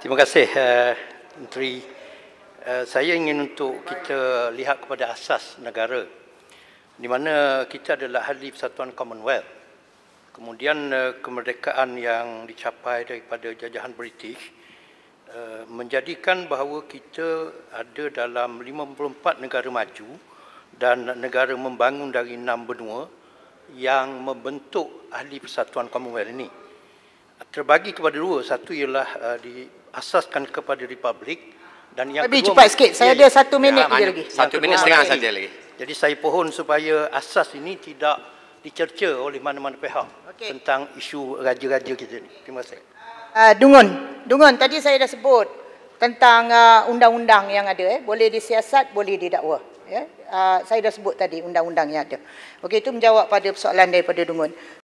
Terima kasih, eh, Menteri. uh, saya ingin untuk kita lihat kepada asas negara di mana kita adalah ahli persatuan Commonwealth. Kemudian uh, kemerdekaan yang dicapai daripada jajahan British uh, menjadikan bahawa kita ada dalam 54 negara maju dan negara membangun dari enam benua yang membentuk ahli persatuan Commonwealth ini terbagi kepada dua. Satu ialah uh, diasaskan kepada republik dan yang Tapi kedua cepat sikit. Saya ada satu minit ya, lagi. Satu minit setengah saja lagi. Jadi saya pohon supaya asas ini tidak dicerca oleh mana-mana pihak okay. tentang isu raja-raja kita ini. Terima kasih. Uh, Dungun, Dungun tadi saya dah sebut tentang uh, undang-undang yang ada eh. boleh disiasat, boleh didakwa ya. Uh, saya dah sebut tadi undang-undang yang ada. Okey itu menjawab pada persoalan daripada Dungun.